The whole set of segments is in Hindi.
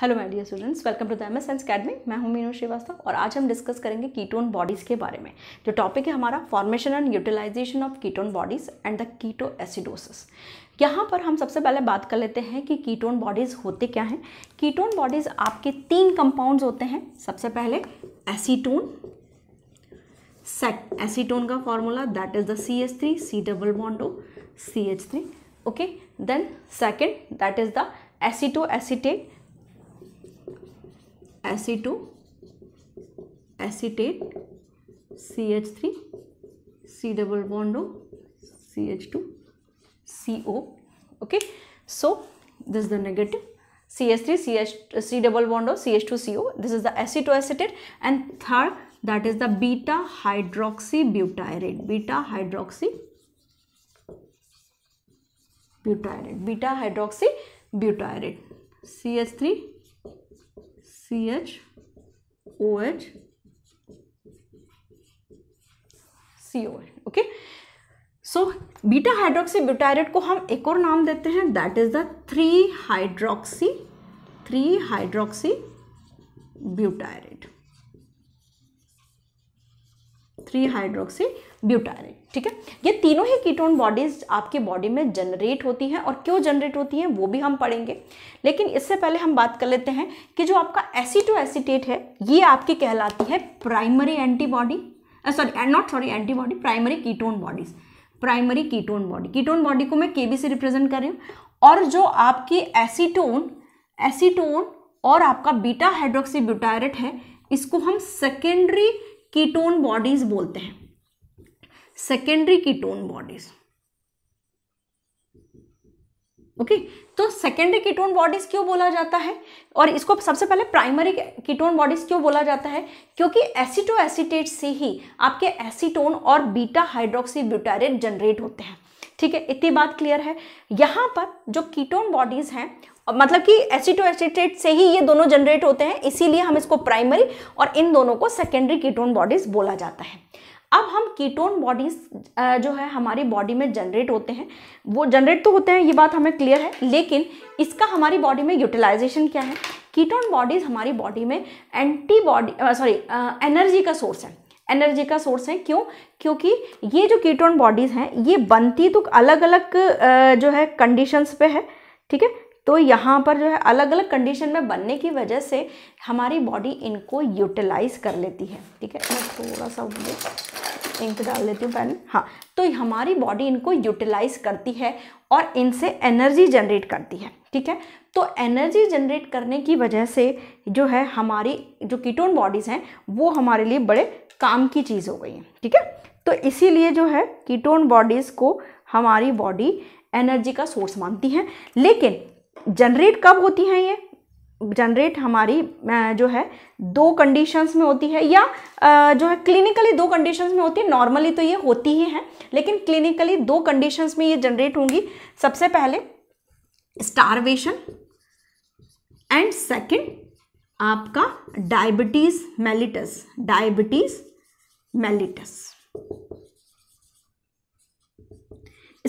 Hello my dear students welcome to the M S एंस अकेडमी मैं हूं मीनू श्रीवास्तव और आज हम डिस्कस करेंगे कीटोन बॉडीज़ के बारे में जो टॉपिक है हमारा formation and utilisation of ketone bodies and the ketoacidosis यहाँ पर हम सबसे पहले बात कर लेते हैं कि कीटोन बॉडीज़ होते क्या हैं कीटोन बॉडीज़ आपके तीन कंपाउंड होते हैं सबसे पहले एसीटोन एसीटोन का formula that is the C H three C double bond O C H three okay then second that is the acetoacetate aceto acetate CH3 C double bond O CH2 CO okay so this is the negative CH3 CH uh, C double bond O CH2 CO this is the acetoacetate and third that is the beta hydroxy butyrate beta hydroxy butyrate beta hydroxy butyrate CH3 C H O H C O H okay so beta hydroxy butyrate को हम एक और नाम देते हैं that is the three hydroxy three hydroxy butyrate three hydroxy butyrate ठीक है ये तीनों ही कीटोन बॉडीज आपके बॉडी में जनरेट होती हैं और क्यों जनरेट होती हैं वो भी हम पढ़ेंगे लेकिन इससे पहले हम बात कर लेते हैं कि जो आपका एसिटो एसिटेट है ये आपकी कहलाती है primary antibody sorry not sorry antibody primary ketone bodies primary ketone body ketone body को मैं के से रिप्रेजेंट कर रही हूँ और जो आपकी एसीटोन एसीटोन और आपका बीटा हाइड्रोक्सी ब्यूटायरेट है इसको हम सेकेंडरी कीटोन बॉडीज बोलते हैं secondary ketone bodies okay okay, तो सेकेंडरी कीटोन बॉडीज क्यों बोला जाता है और इसको सबसे पहले प्राइमरी कीटोन बॉडीज क्यों बोला जाता है क्योंकि एसिटो एसिटेट से ही आपके एसीटोन और बीटा हाइड्रोक्सी ब्यूटारेट जनरेट होते हैं ठीक है इतनी बात क्लियर है यहां पर जो कीटोन बॉडीज हैं मतलब कि एसिटो एसिटेट से ही ये दोनों जनरेट होते हैं इसीलिए हम इसको प्राइमरी और इन दोनों को सेकेंडरी कीटोन बॉडीज बोला जाता है अब हम कीटोन बॉडीज जो है हमारी बॉडी में जनरेट होते हैं वो जनरेट तो होते हैं ये बात हमें क्लियर है लेकिन इसका हमारी बॉडी में यूटिलाइजेशन क्या है कीटोन बॉडीज हमारी बॉडी में एंटीबॉडी सॉरी एनर्जी का सोर्स है एनर्जी का सोर्स है क्यों क्योंकि ये जो कीटोन बॉडीज़ हैं ये बनती तो अलग अलग जो है कंडीशंस पे है ठीक है तो यहाँ पर जो है अलग अलग कंडीशन में बनने की वजह से हमारी बॉडी इनको यूटिलाइज कर लेती है ठीक है मैं थोड़ा सा इंक डाल लेती हूँ पैन हाँ तो हमारी बॉडी इनको यूटिलाइज करती है और इनसे एनर्जी जनरेट करती है ठीक है तो एनर्जी जनरेट करने की वजह से जो है हमारी जो कीटोन बॉडीज़ हैं वो हमारे लिए बड़े काम की चीज़ हो गई हैं ठीक है तो इसीलिए जो है कीटोन बॉडीज़ को हमारी बॉडी एनर्जी का सोर्स मानती है लेकिन जनरेट कब होती हैं ये जनरेट हमारी जो है दो कंडीशंस में होती है या जो है क्लिनिकली दो कंडीशंस में होती है नॉर्मली तो ये होती ही हैं लेकिन क्लिनिकली दो कंडीशंस में ये जनरेट होंगी सबसे पहले स्टारवेशन एंड सेकंड आपका diabetes mellitus diabetes mellitus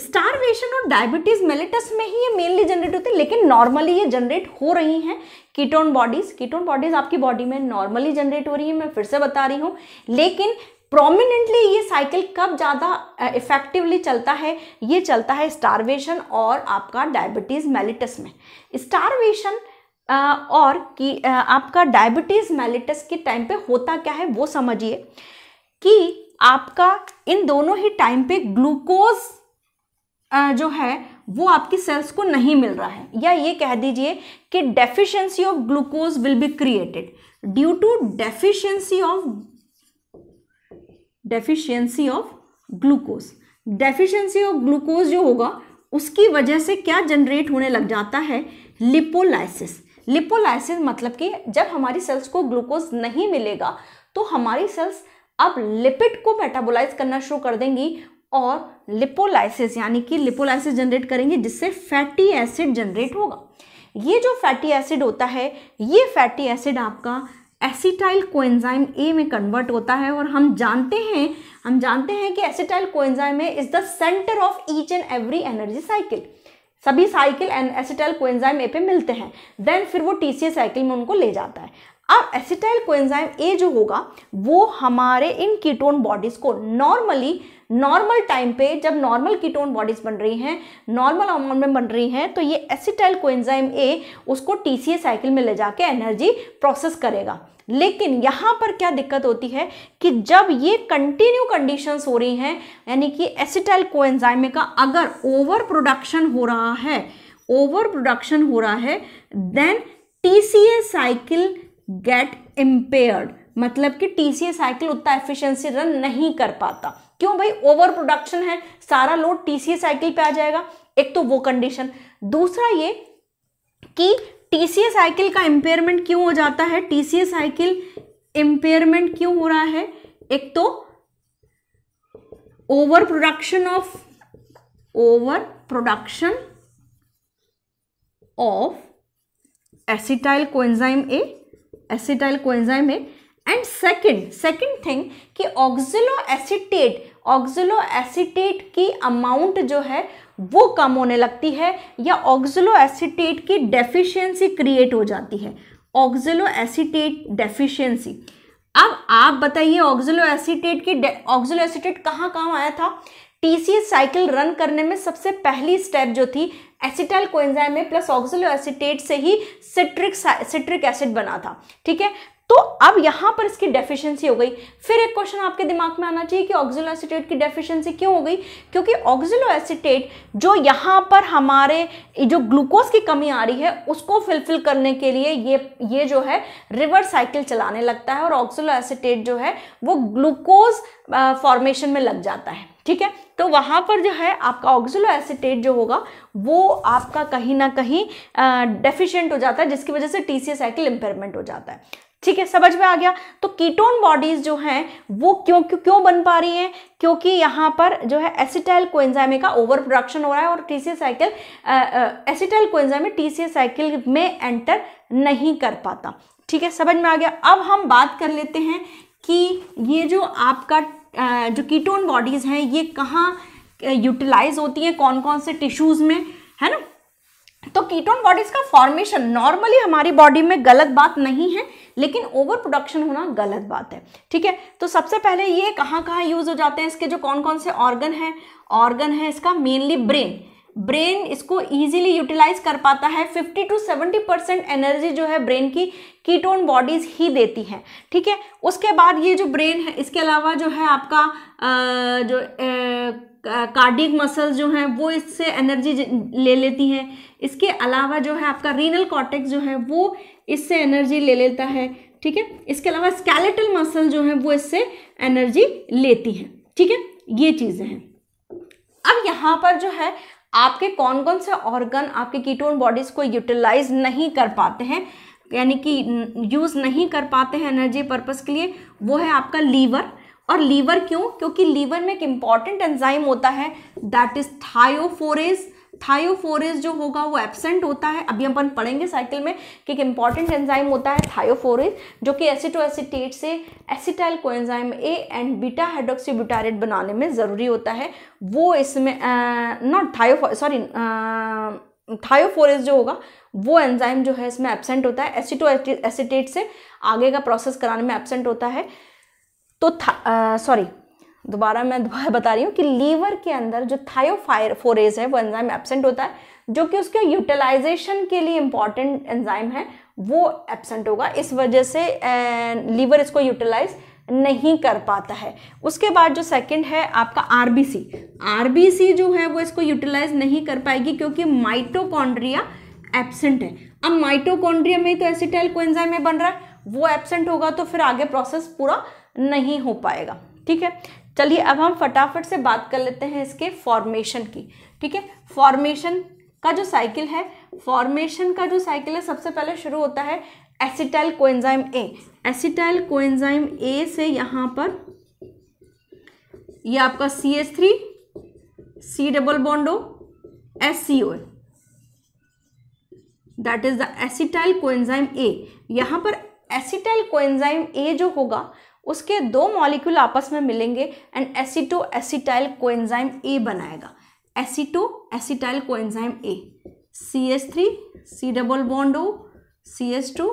starvation और डायबिटीज़ मेलेटस में ही ये मेनली जनरेट होते हैं लेकिन नॉर्मली ये जनरेट हो रही हैं कीटोन बॉडीज़ कीटोन बॉडीज़ आपकी बॉडी में नॉर्मली जनरेट हो रही है मैं फिर से बता रही हूँ लेकिन प्रोमिनेंटली ये साइकिल कब ज़्यादा इफेक्टिवली चलता है ये चलता है स्टारवेशन और आपका डायबिटीज़ मेलिटस में स्टारवेशन और कि आपका डायबिटीज़ मेलिटस के टाइम पे होता क्या है वो समझिए कि आपका इन दोनों ही टाइम पे ग्लूकोज जो है वो आपकी सेल्स को नहीं मिल रहा है या ये कह दीजिए कि deficiency of glucose will be created due to deficiency of deficiency of glucose deficiency of glucose जो होगा उसकी वजह से क्या जनरेट होने लग जाता है लिपोलाइसिस लिपोलाइसिस मतलब कि जब हमारी सेल्स को ग्लूकोज नहीं मिलेगा तो हमारी सेल्स अब लिपिड को मेटाबोलाइज करना शुरू कर देंगी और लिपोलाइसिस यानी कि लिपोलाइसिस जनरेट करेंगे जिससे फैटी एसिड जनरेट होगा ये जो फैटी एसिड होता है ये फैटी एसिड आपका एसिटाइल कोएंजाइम ए में कन्वर्ट होता है और हम जानते हैं हम जानते हैं कि acetyl coenzyme A is the centre of each and every energy cycle सभी cycle and acetyl coenzyme A पे मिलते हैं देन फिर वो टी साइकिल में उनको ले जाता है अब एसिटाइल कोएंजाइम ए जो होगा वो हमारे इन कीटोन बॉडीज़ को नॉर्मली नॉर्मल टाइम पे जब नॉर्मल कीटोन बॉडीज बन रही हैं नॉर्मल अमाउंट में बन रही हैं तो ये एसिटाइल कोएंजाइम ए उसको टीसीए साइकिल में ले जाके एनर्जी प्रोसेस करेगा लेकिन यहाँ पर क्या दिक्कत होती है कि जब ये कंटिन्यू कंडीशंस हो रही हैं यानी कि एसिटाइल कोएंजाइम का अगर ओवर प्रोडक्शन हो रहा है ओवर प्रोडक्शन हो रहा है then TCA cycle get impaired मतलब कि टीसीए साइकिल उतना एफिशिएंसी रन नहीं कर पाता क्यों भाई ओवर प्रोडक्शन है सारा लोड टीसीए साइकिल पे आ जाएगा एक तो वो कंडीशन दूसरा ये कि टीसीए साइकिल का इंपेयरमेंट क्यों हो जाता है टीसीए साइकिल इंपेयरमेंट क्यों हो रहा है एक तो over production of over production of acetyl coenzyme A acetyl coenzyme A and second second thing कि ऑक्सिलो एसिटेट ऑक्जिलो एसीटेट की अमाउंट जो है वो कम होने लगती है या ऑक्जिलो एसिटेट की डेफिशिएंसी क्रिएट हो जाती है ऑक्जिलो एसीटेट डेफिशिएंसी अब आप बताइए ऑक्जिलो एसीटेट की ऑक्जिलो एसिटेट कहाँ कहाँ आया था टीसी साइकिल रन करने में सबसे पहली स्टेप जो थी एसिटाइल कोएंजाइम में प्लस ऑक्सिलो एसिटेट से ही सिट्रिक सिट्रिक एसिड बना था ठीक है तो अब यहां पर इसकी डेफिशिएंसी हो गई फिर एक क्वेश्चन आपके दिमाग में आना चाहिए कि ऑक्जिलो एसिटेट की डेफिशिएंसी क्यों हो गई क्योंकि ऑक्जिलो एसिटेट जो यहां पर हमारे जो ग्लूकोज की कमी आ रही है उसको फिलफिल करने के लिए ये ये जो है रिवर्स साइकिल चलाने लगता है और ऑक्जिलो एसिटेट जो है वो ग्लूकोज फॉर्मेशन में लग जाता है ठीक है तो वहां पर जो है आपका ऑक्जिलो एसिटेट जो होगा वो आपका कहीं ना कहीं डेफिशिएंट हो जाता है जिसकी वजह से टीसीए साइकिल इंपेयरमेंट हो जाता है ठीक है समझ में आ गया तो कीटोन बॉडीज जो हैं वो क्यों क्यों क्यों बन पा रही हैं क्योंकि यहाँ पर जो है एसिटाइल कोएंजाइमे का ओवर प्रोडक्शन हो रहा है और T C cycle acetyl coenzyme C cycle में एंटर नहीं कर पाता ठीक है समझ में आ गया अब हम बात कर लेते हैं कि ये जो आपका आ, जो कीटोन बॉडीज़ हैं ये कहाँ यूटिलाइज होती हैं कौन कौन से टिश्यूज़ में है ना तो कीटोन बॉडीज़ का फॉर्मेशन नॉर्मली हमारी बॉडी में गलत बात नहीं है लेकिन ओवर प्रोडक्शन होना गलत बात है ठीक है तो सबसे पहले ये कहाँ कहाँ यूज़ हो जाते हैं इसके जो कौन कौन से ऑर्गन हैं ऑर्गन है इसका मेनली ब्रेन ब्रेन इसको इजीली यूटिलाइज कर पाता है 50 टू 70 परसेंट एनर्जी जो है ब्रेन की कीटोन बॉडीज ही देती हैं ठीक है उसके बाद ये जो ब्रेन है इसके अलावा जो है आपका आ, जो कार्डिक मसल्स जो हैं वो इससे एनर्जी ले लेती हैं इसके अलावा जो है आपका रीनल कॉटेक्स जो है वो इससे एनर्जी ले लेता है ठीक है इसके अलावा स्केलेटल मसल जो है वो इससे एनर्जी लेती है ठीक है ये चीज़ें हैं अब यहाँ पर जो है आपके कौन कौन से ऑर्गन आपके कीटोन बॉडीज को यूटिलाइज नहीं कर पाते हैं यानी कि यूज़ नहीं कर पाते हैं एनर्जी पर्पज़ के लिए वो है आपका लीवर और लीवर क्यों क्योंकि लीवर में एक इम्पॉर्टेंट एंजाइम होता है दैट इज थायोफोरेज थायोफोरेज जो होगा वो एबसेंट होता है अभी अपन पढ़ेंगे साइकिल में कि एक इंपॉर्टेंट एंजाइम होता है थायोफोरेज जो कि एसिटो एसिटेट से acetyl coenzyme A and beta hydroxybutyrate बनाने में ज़रूरी होता है वो इसमें नॉट थायो सॉरी थायोफोरेज जो होगा वो एंजाइम जो है इसमें एबसेंट होता है एसिटो एसिटेट से आगे का प्रोसेस कराने में एबसेंट होता है तो सॉरी दोबारा मैं दोबारा बता रही हूँ कि लीवर के अंदर जो थायोफायरफोरेज है वो एंजाइम एबसेंट होता है जो कि उसके यूटिलाइजेशन के लिए इंपॉर्टेंट एंजाइम है वो एबसेंट होगा इस वजह से लीवर इसको यूटिलाइज नहीं कर पाता है उसके बाद जो सेकंड है आपका आरबीसी आरबीसी जो है वो इसको यूटिलाइज नहीं कर पाएगी क्योंकि माइटोकॉन्ड्रिया एबसेंट है अब माइटोकॉन्ड्रिया में तो एसिटाइल कोएंजाइम बन रहा है वो एबसेंट होगा तो फिर आगे प्रोसेस पूरा नहीं हो पाएगा ठीक है चलिए अब हम फटाफट से बात कर लेते हैं इसके फॉर्मेशन की ठीक है फॉर्मेशन का जो साइकिल है फॉर्मेशन का जो साइकिल है सबसे पहले शुरू होता है acetyl coenzyme A acetyl coenzyme A से यहां पर ये यह आपका C S three C double bond O S C O that is the acetyl coenzyme A यहां पर एसिटाइल कोएंजाइम ए जो होगा उसके दो मॉलिक्यूल आपस में मिलेंगे and acetoacetyl coenzyme A बनाएगा acetoacetyl coenzyme A C S three C double bond O C S two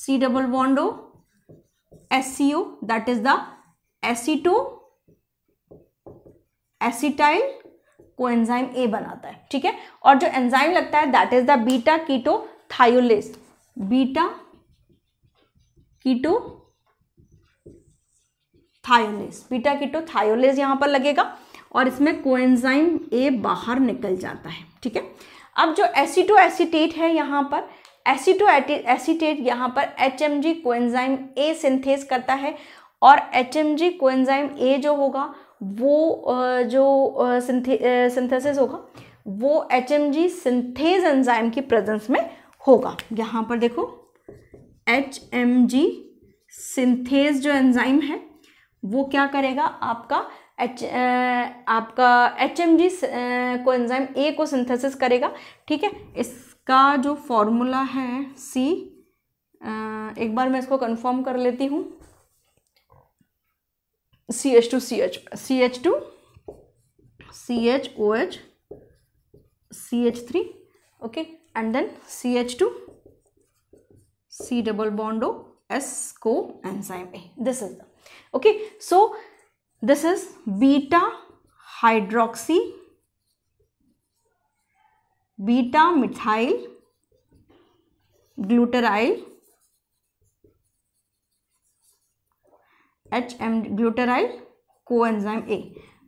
C double bond O S C O that is the acetoacetyl coenzyme A बनाता है ठीक है और जो एंजाइम लगता है that is the beta keto thiolase beta keto thiolase beta keto thiolase यहाँ पर लगेगा और इसमें कोएंजाइम ए बाहर निकल जाता है ठीक है अब जो एसिटो एसिटेट है यहाँ पर एसिटो एसिटेट यहाँ पर H M G coenzyme A synthase करता है और H M G coenzyme A जो होगा वो जो सिंथेसिस होगा वो H M G synthase enzyme की प्रेजेंस में होगा यहाँ पर देखो एच एम जी सिंथेज जो एंजाइम है वो क्या करेगा आपका एच आपका एच एम जी को एंजाइम ए को सिंथेसिस करेगा ठीक है इसका जो फॉर्मूला है सी एक बार मैं इसको कंफर्म कर लेती हूँ C H two C H C H two C H O H C H three okay and then C H two C double bond O S coenzyme A this is the okay so this is beta hydroxy beta methyl glutaryl H M glutaryl coenzyme A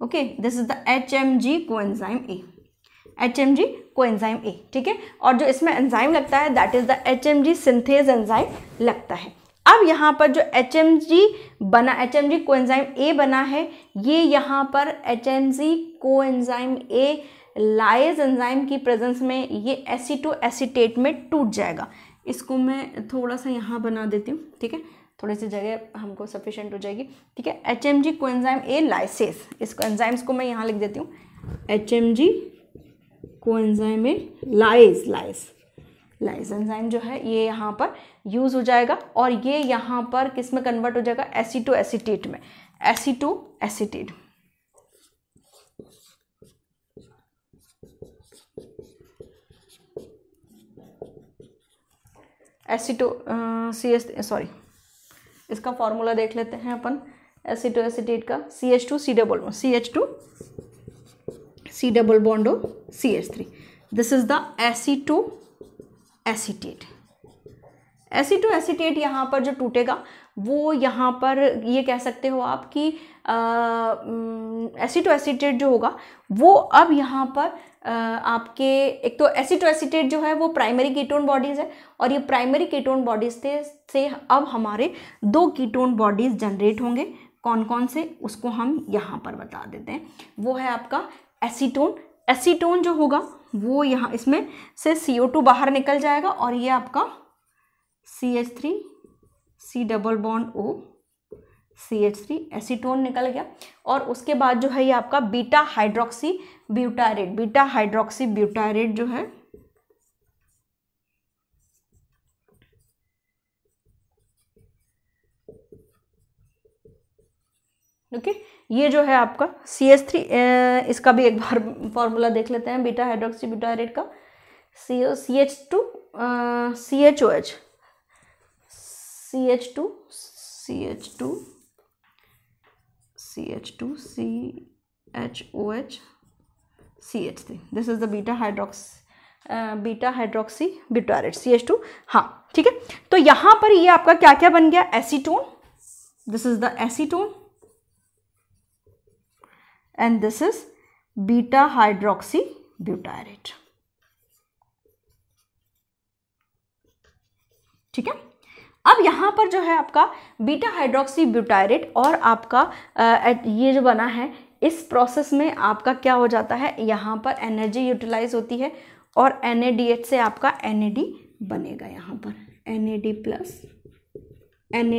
okay this is the H M G coenzyme A H M G को कोएंजाइम ए ठीक है और जो इसमें एंजाइम लगता है that is the H M G synthase enzyme लगता है अब यहाँ पर जो एच एम जी बना एच एम जी ए बना है ये यहाँ पर H M G coenzyme A lyase enzyme की प्रेजेंस में ये एसीटो एसीटेट में टूट जाएगा इसको मैं थोड़ा सा यहाँ बना देती हूँ ठीक है थोड़ी सी जगह हमको सफिशेंट हो जाएगी ठीक है H M G coenzyme A lyases इसको एंजाइम्स को मैं यहाँ लिख देती हूँ H M G coenzyme A lyase lyase lyase enzyme जो है ये यहाँ पर यूज़ हो जाएगा और ये यहाँ पर किस में कन्वर्ट हो जाएगा एसी टू एसीटेट में acetoacetate aceto C S sorry इसका फॉर्मूला देख लेते हैं अपन एसीटो एसीटेट का C H two C double C H two C double bond O C H three this is the acetoacetate acetoacetate यहाँ पर जो टूटेगा वो यहाँ पर ये कह सकते हो आप कि एसीटो एसीटेट जो होगा वो अब यहाँ पर आ, आपके एक तो एसिटो एसीटेट जो है वो प्राइमरी कीटोन बॉडीज़ है और ये प्राइमरी कीटोन बॉडीज़ से से अब हमारे दो कीटोन बॉडीज़ जनरेट होंगे कौन कौन से उसको हम यहाँ पर बता देते हैं वो है आपका एसीटोन एसीटोन जो होगा वो यहाँ इसमें से सी ओ टू बाहर निकल जाएगा और ये आपका C H three C double bond O C H three acetone निकल गया और उसके बाद जो है ये आपका beta hydroxy butyrate beta hydroxy butyrate जो है ओके okay? ये जो है आपका सी एस थ्री इसका भी एक बार फॉर्मूला देख लेते हैं बीटा हाइड्रोक्सी बीटा हाइड्रेट का C O C H two C H O H C H two C H two C H two C H O H C H three this is the beta hydroxy beta hydroxy butyrate C H two हाँ ठीक है तो यहाँ पर ये आपका क्या क्या बन गया acetone this is the acetone and this is beta hydroxybutyrate ठीक है अब यहां पर जो है आपका बीटा हाइड्रोक्सी ब्यूटायरेट और आपका ये जो बना है इस प्रोसेस में आपका क्या हो जाता है यहां पर एनर्जी यूटिलाइज होती है और एन से आपका एन बनेगा यहां पर एन प्लस एन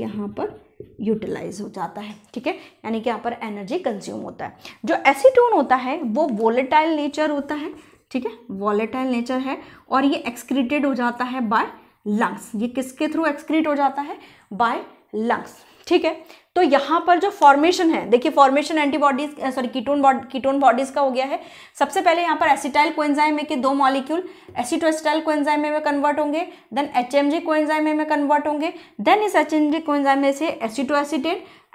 यहां पर यूटिलाइज हो जाता है ठीक है यानी कि यहाँ पर एनर्जी कंज्यूम होता है जो एसीटोन होता है वो वॉलेटाइल नेचर होता है ठीक है वॉलेटाइल नेचर है और ये एक्सक्रीटेड हो जाता है बाय लंग्स ये किसके थ्रू एक्सक्रीट हो जाता है बाय लंग्स ठीक है तो यहाँ पर जो फॉर्मेशन है देखिए formation antibodies sorry ketone body ketone bodies का हो गया है सबसे पहले यहाँ पर एसिटाइल कोएंजाइम में के दो मॉलिक्यूल एसिटोएसिटाइल कोएंजाइम में कन्वर्ट होंगे then H M G coenzyme में कन्वर्ट होंगे देन इस एच एम जी कोएंजाइम में से एसिटेट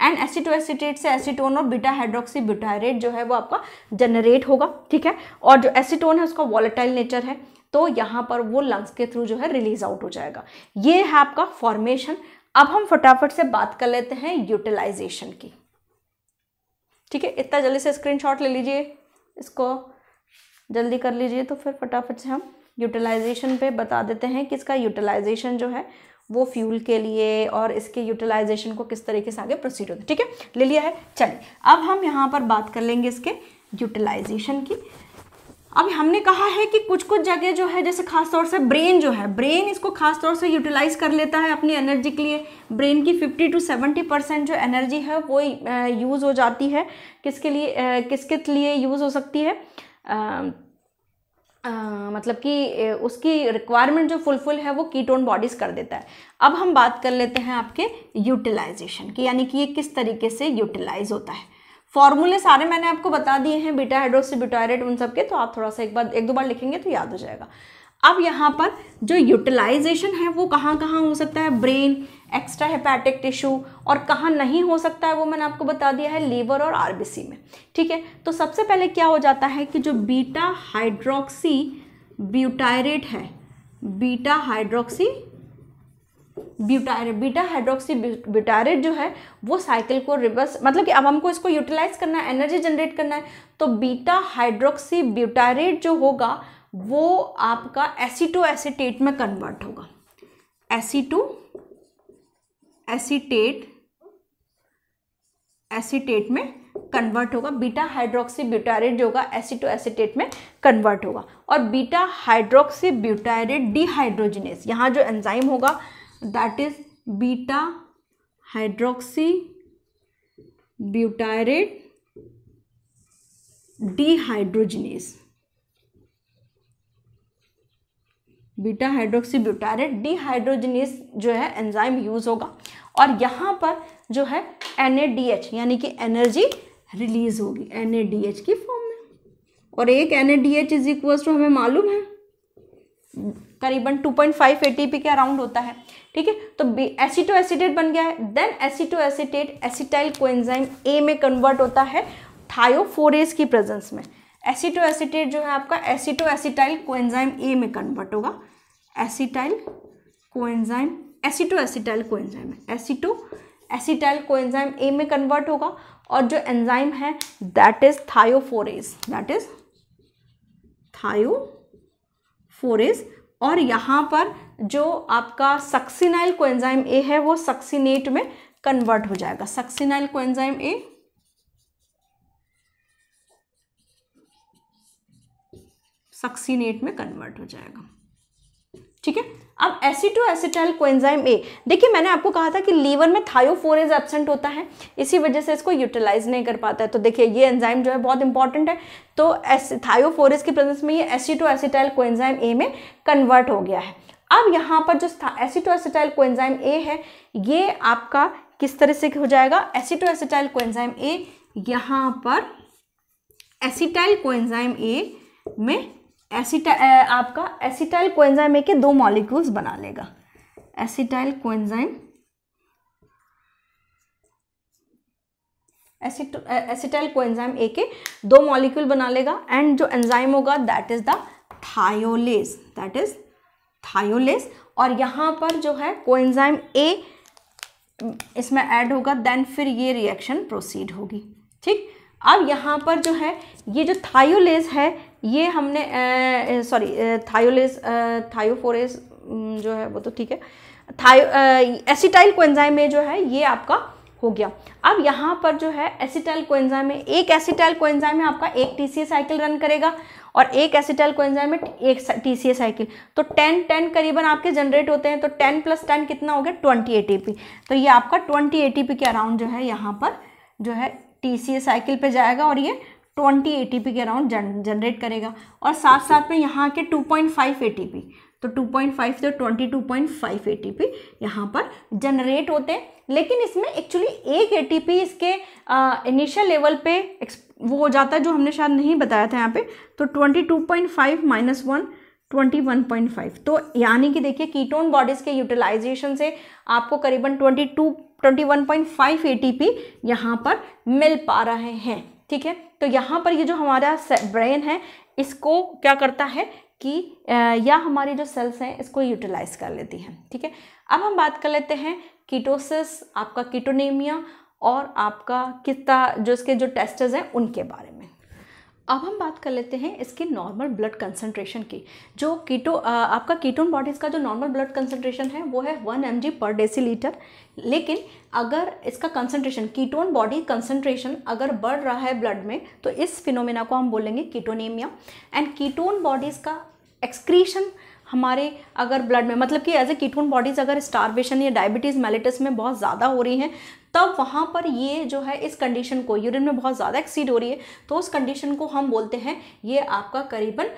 एंड एसिटेट से एसिटोन और बीटा हाइड्रोक्सी ब्यूटारेट जो है वो आपका जनरेट होगा ठीक है और जो एसिटोन है उसका वॉलेटाइल नेचर है तो यहाँ पर वो लंग्स के थ्रू जो है रिलीज आउट हो जाएगा ये है आपका फॉर्मेशन अब हम फटाफट से बात कर लेते हैं यूटिलाइजेशन की ठीक है इतना जल्दी से स्क्रीनशॉट ले लीजिए इसको जल्दी कर लीजिए तो फिर फटाफट से हम यूटिलाइजेशन पे बता देते हैं कि इसका यूटिलाइजेशन जो है वो फ्यूल के लिए और इसके यूटिलाइजेशन को किस तरीके से आगे प्रोसीड होते है ठीक है ले लिया है चलिए अब हम यहाँ पर बात कर लेंगे इसके यूटिलाइजेशन की अब हमने कहा है कि कुछ कुछ जगह जो है जैसे खास तौर से ब्रेन जो है ब्रेन इसको खास तौर से यूटिलाइज कर लेता है अपनी एनर्जी के लिए ब्रेन की 50 टू 70 परसेंट जो एनर्जी है वो यूज़ हो जाती है किसके लिए किसके लिए यूज़ हो सकती है आ, आ, मतलब कि उसकी रिक्वायरमेंट जो फुलफिल है वो कीटोन बॉडीज़ कर देता है अब हम बात कर लेते हैं आपके यूटिलाइजेशन की यानी कि ये किस तरीके से यूटिलाइज होता है फॉर्मूले सारे मैंने आपको बता दिए हैं बीटा हाइड्रोक्सी ब्यूटारेट उन सब के तो आप थोड़ा सा एक बार एक दो बार लिखेंगे तो याद हो जाएगा अब यहाँ पर जो यूटिलाइजेशन है वो कहाँ कहाँ हो सकता है ब्रेन एक्स्ट्रा हेपेटिक टिश्यू और कहाँ नहीं हो सकता है वो मैंने आपको बता दिया है लीवर और आरबीसी में ठीक है तो सबसे पहले क्या हो जाता है कि जो बीटा हाइड्रोक्सी ब्यूटायरेट है बीटा हाइड्रोक्सी ब्यूटार बीटा हाइड्रोक्सी ब्यूटारेट जो है वो साइकिल को रिवर्स मतलब कि अब हमको इसको यूटिलाइज करना है एनर्जी जनरेट करना है तो बीटा हाइड्रोक्सी ब्यूटारेट जो होगा वो आपका एसीटो एसीटेट में कन्वर्ट होगा एसीटो एसीटेट एसीटेट में कन्वर्ट होगा बीटा हाइड्रोक्सी ब्यूटारेट जो होगा एसिटो एसिटेट में कन्वर्ट होगा और बीटा हाइड्रोक्सी ब्यूटारेट डिहाइड्रोजिनेस यहाँ जो एंजाइम होगा that is beta hydroxy butyrate dehydrogenase beta hydroxy butyrate dehydrogenase जो है एंजाइम यूज़ होगा और यहां पर जो है एन यानी कि एनर्जी रिलीज होगी एन की फॉर्म में और एक N A D H is equal to हमें मालूम है करीबन 2.5 एटीपी के अराउंड होता है ठीक है तो एसिटो एसिटेट बन गया है then acetoacetate acetyl coenzyme A में कन्वर्ट होता है थायोफोरेज की प्रेजेंस में एसिटो एसिटेट जो है आपका एसिटो एसिटाइल कोएंजाइम ए में कन्वर्ट होगा acetyl coenzyme acetoacetyl coenzyme acetoacetyl coenzyme A में कन्वर्ट होगा और जो एंजाइम है that is thiophorase that is thiophorase और यहाँ पर जो आपका सक्सीनाइल कोएंजाइम ए है वो सक्सीनेट में कन्वर्ट हो जाएगा सक्सीनाइल कोएंजाइम ए सक्सीनेट में कन्वर्ट हो जाएगा ठीक है अब एसिटो एसिटाइल कोएंजाइम ए देखिए मैंने आपको कहा था कि लीवर में थायोफोरेज एबसेंट होता है इसी वजह से इसको यूटिलाइज नहीं कर पाता है तो देखिए ये एंजाइम जो है बहुत इंपॉर्टेंट है तो थायोफोरेज के प्रेजेंस में ये एसिटो एसिटाइल कोएंजाइम ए में कन्वर्ट हो गया है अब यहाँ पर जो एसिटो एसिटाइल कोएंजाइम ए है ये आपका किस तरह से हो जाएगा एसिटो एसिटाइल कोएंजाइम ए यहाँ पर एसिटाइल कोएंजाइम ए में एसिटा आपका एसिटाइल कोएंजाइम के दो मॉलिक्यूल्स बना लेगा acetyl coenzyme acetyl coenzyme A के दो मॉलिक्यूल बना लेगा एंड जो एंजाइम होगा that is the thiolase that is thiolase और यहां पर जो है कोएंजाइम ए इसमें ऐड होगा देन फिर ये रिएक्शन प्रोसीड होगी ठीक अब यहां पर जो है ये जो थायोलेस है ये हमने सॉरी थायोलेस थायोफोरेस जो है वो तो ठीक है थायो एसिटाइल कोएंजाइम में जो है ये आपका हो गया अब यहाँ पर जो है एसिटाइल कोएंजाइम में एक एसिटाइल कोएंजाइम में आपका एक टीसीए साइकिल रन करेगा और एक एसिटाइल कोएंजाइम में एक टीसीए साइकिल तो टेन टेन करीबन आपके जनरेट होते हैं तो टेन प्लस टेन कितना हो गया ट्वेंटी ए तो ये आपका ट्वेंटी ए के अराउंड जो है यहाँ पर जो है टी साइकिल पे जाएगा और ये ट्वेंटी ए के अराउंड जनरेट करेगा और साथ साथ में यहाँ के टू पॉइंट फाइव ए तो टू पॉइंट फाइव से twenty two point five A T यहाँ पर जनरेट होते हैं लेकिन इसमें एक्चुअली एक ए इसके इनिशियल लेवल पे वो हो जाता है जो हमने शायद नहीं बताया था यहाँ पे तो twenty two point five minus one twenty one point five तो यानी कि देखिए कीटोन बॉडीज़ के यूटिलाइजेशन से आपको करीबन twenty two twenty one point five A T P यहाँ पर मिल पा रहे हैं ठीक है तो यहाँ पर ये जो हमारा ब्रेन है इसको क्या करता है कि या हमारी जो सेल्स हैं इसको यूटिलाइज कर लेती हैं ठीक है अब हम बात कर लेते हैं कीटोसिस आपका कीटोनेमिया और आपका कितना जो इसके जो टेस्टर्स हैं उनके बारे में अब हम बात कर लेते हैं इसके नॉर्मल ब्लड कंसनट्रेशन की जो कीटो आपका कीटोन बॉडीज़ का जो नॉर्मल ब्लड कंसनट्रेशन है वो है वन एम पर डेसीलीटर लेकिन अगर इसका कंसनट्रेशन कीटोन बॉडी कंसनट्रेशन अगर बढ़ रहा है ब्लड में तो इस फिनोमेना को हम बोलेंगे कीटोनेमिया एंड कीटोन बॉडीज़ का एक्सक्रीशन हमारे अगर ब्लड में मतलब कि एज ए कीटोन बॉडीज़ अगर स्टारवेशन या डायबिटीज़ मेलेटस में बहुत ज़्यादा हो रही हैं तब वहाँ पर ये जो है इस कंडीशन को यूरिन में बहुत ज़्यादा एक्सीड हो रही है तो उस कंडीशन को हम बोलते हैं ये आपका करीबन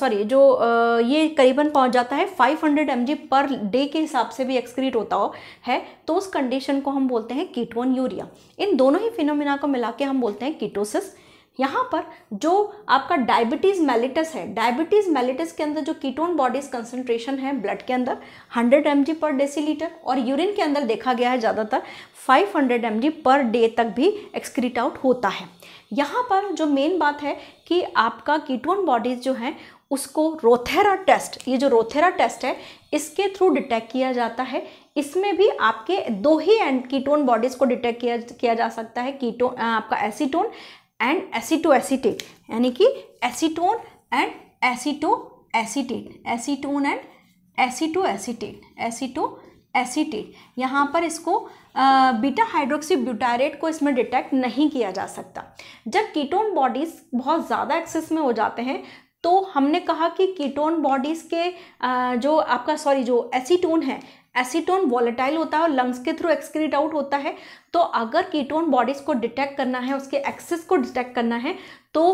सॉरी जो आ, ये करीबन पहुँच जाता है 500 हंड्रेड पर डे के हिसाब से भी एक्सक्रीट होता हो है तो उस कंडीशन को हम बोलते हैं कीटोन यूरिया इन दोनों ही फिनोमिना को मिला के हम बोलते हैं कीटोसिस यहाँ पर जो आपका डायबिटीज़ मेलिटस है डायबिटीज़ मेलिटस के अंदर जो कीटोन बॉडीज कंसनट्रेशन है ब्लड के अंदर 100 एम पर डेसीलीटर और यूरिन के अंदर देखा गया है ज़्यादातर 500 हंड्रेड एम पर डे तक भी एक्सक्रीट आउट होता है यहाँ पर जो मेन बात है कि आपका कीटोन बॉडीज़ जो है उसको रोथेरा टेस्ट ये जो रोथेरा टेस्ट है इसके थ्रू डिटेक्ट किया जाता है इसमें भी आपके दो ही एंड कीटोन बॉडीज़ को डिटेक्ट किया किया जा सकता है कीटोन आपका एसीटोन एंड एसीटोएसीटेट यानी कि acetone and acetoacetate acetone and acetoacetate acetoacetate यहाँ पर इसको बीटा हाइड्रोक्सी ब्यूटारेट को इसमें डिटेक्ट नहीं किया जा सकता जब कीटोन बॉडीज़ बहुत ज़्यादा एक्सेस में हो जाते हैं तो हमने कहा कि कीटोन बॉडीज़ के जो आपका सॉरी जो एसीटोन है एसीटोन वॉलेटाइल होता है और लंग्स के थ्रू एक्सक्रीट आउट होता है तो अगर कीटोन बॉडीज़ को डिटेक्ट करना है उसके एक्सेस को डिटेक्ट करना है तो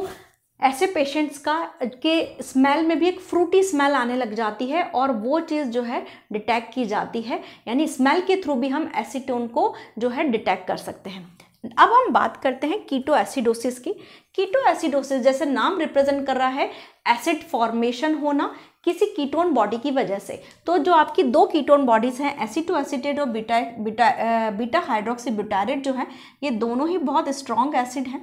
ऐसे पेशेंट्स का के स्मेल में भी एक फ्रूटी स्मेल आने लग जाती है और वो चीज़ जो है डिटेक्ट की जाती है यानी स्मेल के थ्रू भी हम एसीटोन को जो है डिटेक्ट कर सकते हैं अब हम बात करते हैं कीटो एसिडोसिस की कीटो एसिडोसिस जैसे नाम रिप्रेजेंट कर रहा है एसिड फॉर्मेशन होना किसी कीटोन बॉडी की वजह से तो जो आपकी दो कीटोन बॉडीज़ हैं एसिटो एसिटेट और beta beta beta hydroxy butyrate जो है ये दोनों ही बहुत स्ट्रॉन्ग एसिड हैं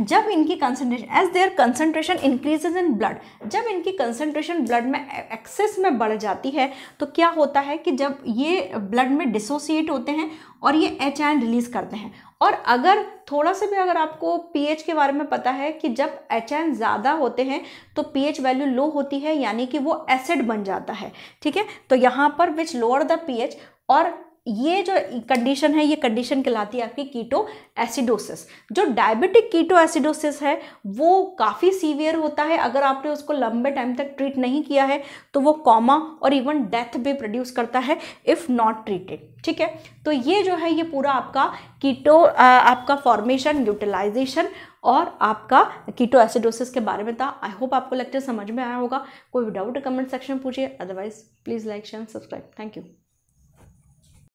जब इनकी concentration as their concentration increases in blood जब इनकी कंसनट्रेशन ब्लड में एक्सेस में बढ़ जाती है तो क्या होता है कि जब ये ब्लड में डिसोसिएट होते हैं और ये एच आयन रिलीज़ करते हैं और अगर थोड़ा सा भी अगर आपको पीएच के बारे में पता है कि जब एच आयन ज़्यादा होते हैं तो पीएच वैल्यू लो होती है यानी कि वो एसिड बन जाता है ठीक है तो यहाँ पर विच लोअर द पीएच और ये जो कंडीशन है ये कंडीशन कहलाती है आपकी कीटो एसिडोसिस जो डायबिटिक कीटो एसिडोसिस है वो काफ़ी सीवियर होता है अगर आपने उसको लंबे टाइम तक ट्रीट नहीं किया है तो वो कॉमा और इवन डेथ भी प्रोड्यूस करता है इफ़ नॉट ट्रीटेड ठीक है तो ये जो है ये पूरा आपका कीटो आपका फॉर्मेशन यूटिलाइजेशन और आपका कीटो एसिडोसिस के बारे में था आई होप आपको लेक्चर समझ में आया होगा कोई डाउट कमेंट सेक्शन में पूछिए otherwise please like share subscribe thank you